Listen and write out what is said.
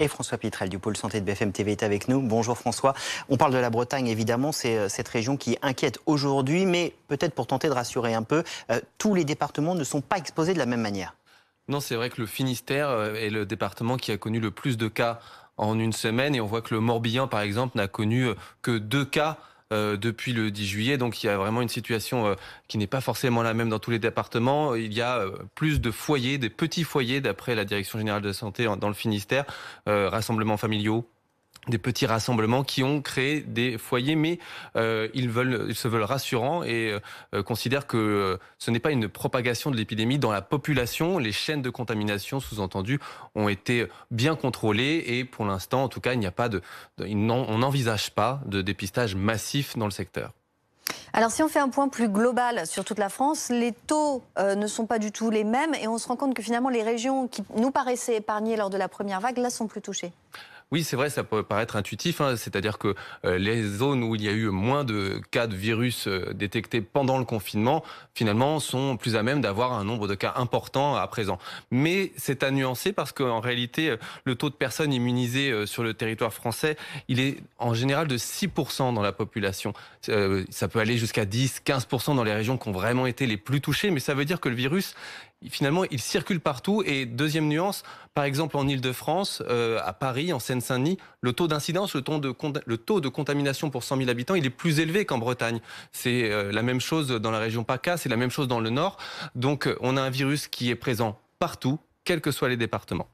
et François Pitrel du pôle santé de BFM TV est avec nous. Bonjour François. On parle de la Bretagne, évidemment, c'est euh, cette région qui inquiète aujourd'hui, mais peut-être pour tenter de rassurer un peu, euh, tous les départements ne sont pas exposés de la même manière. Non, c'est vrai que le Finistère euh, est le département qui a connu le plus de cas en une semaine et on voit que le Morbihan, par exemple, n'a connu que deux cas euh, depuis le 10 juillet. Donc il y a vraiment une situation euh, qui n'est pas forcément la même dans tous les départements. Il y a euh, plus de foyers, des petits foyers, d'après la Direction générale de santé dans le Finistère, rassemblements familiaux, des petits rassemblements qui ont créé des foyers, mais euh, ils veulent, ils se veulent rassurants et euh, considèrent que euh, ce n'est pas une propagation de l'épidémie dans la population. Les chaînes de contamination, sous-entendu, ont été bien contrôlées et pour l'instant, en tout cas, il n'y a pas de, on n'envisage pas de dépistage massif dans le secteur. Alors si on fait un point plus global sur toute la France, les taux ne sont pas du tout les mêmes et on se rend compte que finalement les régions qui nous paraissaient épargnées lors de la première vague, là, sont plus touchées. Oui, c'est vrai, ça peut paraître intuitif, hein. c'est-à-dire que euh, les zones où il y a eu moins de cas de virus euh, détectés pendant le confinement, finalement, sont plus à même d'avoir un nombre de cas importants à présent. Mais c'est à nuancer parce qu'en réalité, euh, le taux de personnes immunisées sur le territoire français, il est en général de 6% dans la population. ça peut aller jusqu'à 10, 15% dans les régions qui ont vraiment été les plus touchées, mais ça veut dire que le virus, finalement, il circule partout. Et deuxième nuance, par exemple, en Ile-de-France, euh, à Paris, en Seine-Saint-Denis, le taux d'incidence, le, taux de contamination pour 100 000 habitants, il est plus élevé qu'en Bretagne. C'est euh, la même chose dans la région PACA, c'est la même chose dans le Nord. Donc euh, on a un virus qui est présent partout, quels que soient les départements.